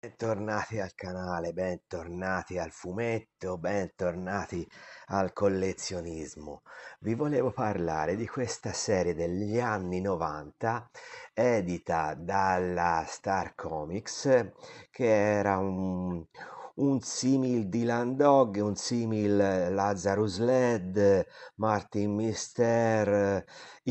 Bentornati al canale, bentornati al fumetto, bentornati al collezionismo. Vi volevo parlare di questa serie degli anni 90 edita dalla Star Comics che era un, un simil Dylan Dog, un simil eh, Lazarus Led, Martin Mister, eh,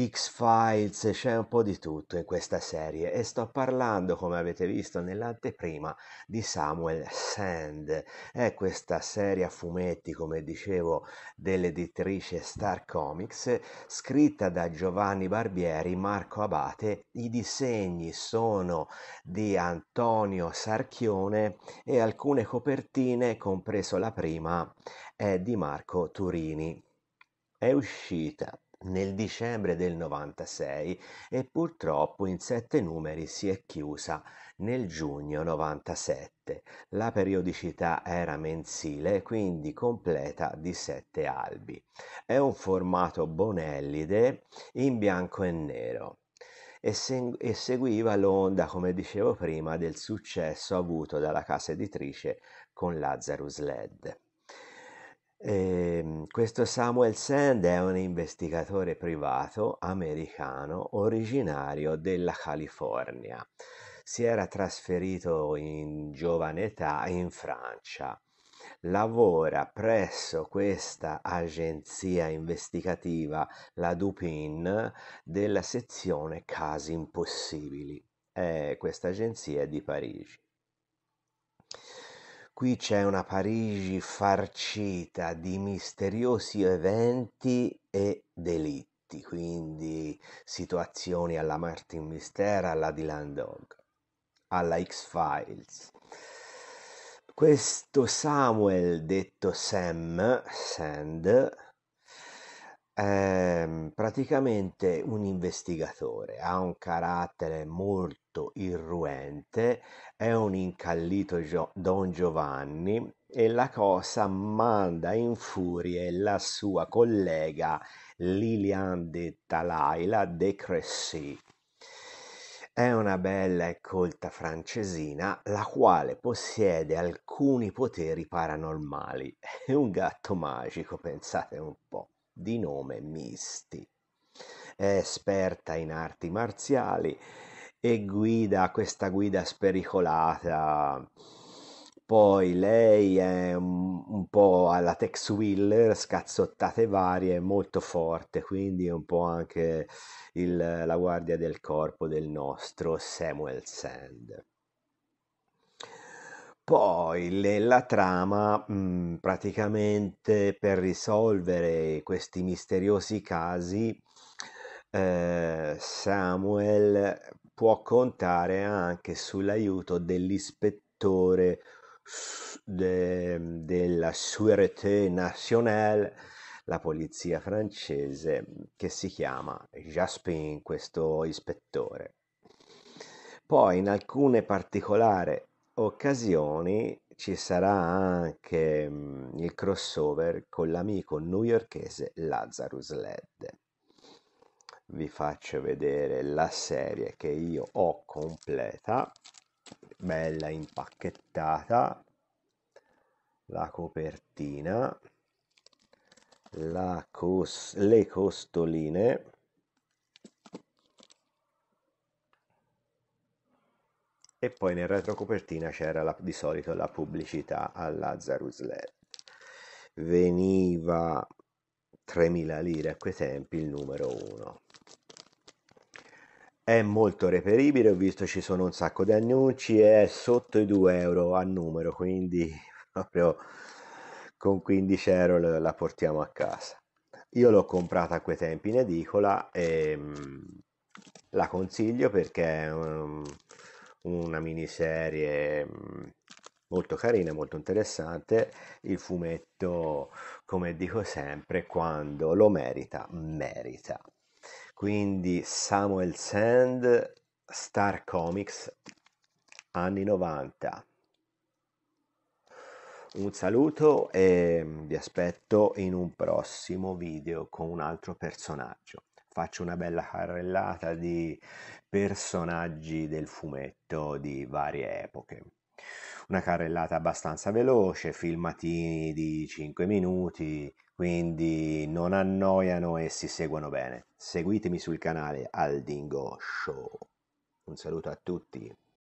X-Files, c'è un po' di tutto in questa serie e sto parlando, come avete visto nell'anteprima, di Samuel Sand. È questa serie a fumetti, come dicevo, dell'editrice Star Comics, scritta da Giovanni Barbieri, Marco Abate. I disegni sono di Antonio Sarchione e alcune copertine copertine, compreso la prima, è di Marco Turini. È uscita nel dicembre del 96 e purtroppo in sette numeri si è chiusa nel giugno 97. La periodicità era mensile, quindi completa di sette albi. È un formato Bonellide in bianco e nero e, seg- e seguiva l'onda, come dicevo prima, del successo avuto dalla casa editrice con Lazarus Led. E ehm, questo Samuel Sand è un investigatore privato americano originario della California. Si era trasferito in giovane età in Francia Lavora presso questa agenzia investigativa, la Dupin, della sezione Casi Impossibili. È questa agenzia è di Parigi. Qui c'è una Parigi farcita di misteriosi eventi e delitti, quindi situazioni alla Martin Mister, alla Dylan Dog, alla X-Files. Questo Samuel, detto Sam, Sand, è ehm, praticamente un investigatore, ha un carattere molto irruente, è un incallito Gio- Don Giovanni e la cosa manda in furia la sua collega Lilian detta Laila de Cressy è una bella e colta francesina, la quale possiede alcuni poteri paranormali. È un gatto magico, pensate un po', di nome Misty. È esperta in arti marziali e guida questa guida spericolata poi lei è un, un po' alla Tex Wheeler, scazzottate varie, molto forte, quindi è un po' anche il, la guardia del corpo del nostro Samuel Sand. Poi nella trama, mh, mm, praticamente per risolvere questi misteriosi casi, eh, Samuel può contare anche sull'aiuto dell'ispettore de, della Sûreté Nationale, la polizia francese, che si chiama Jaspin, questo ispettore. Poi in alcune particolari occasioni ci sarà anche mm, il crossover con l'amico newyorkese Lazarus Led. Vi faccio vedere la serie che io ho completa, bella impacchettata, la copertina, cos le costoline, e poi nel retrocopertina c'era la, di solito la pubblicità a Lazarus LED. Veniva 3.000 lire a quei tempi il numero 1. È molto reperibile, ho visto ci sono un sacco di annunci, è sotto i 2 euro a numero, quindi proprio con 15 euro la portiamo a casa. Io l'ho comprata a quei tempi in edicola e ehm, la consiglio perché è una miniserie mm, molto carina, molto interessante. Il fumetto, come dico sempre, quando lo merita, merita. Quindi Samuel Sand, Star Comics, anni 90. Un saluto e vi aspetto in un prossimo video con un altro personaggio. Faccio una bella carrellata di personaggi del fumetto di varie epoche. Una carrellata abbastanza veloce, filmatini di 5 minuti, quindi non annoiano e si seguono bene. Seguitemi sul canale Aldingo Show. Un saluto a tutti.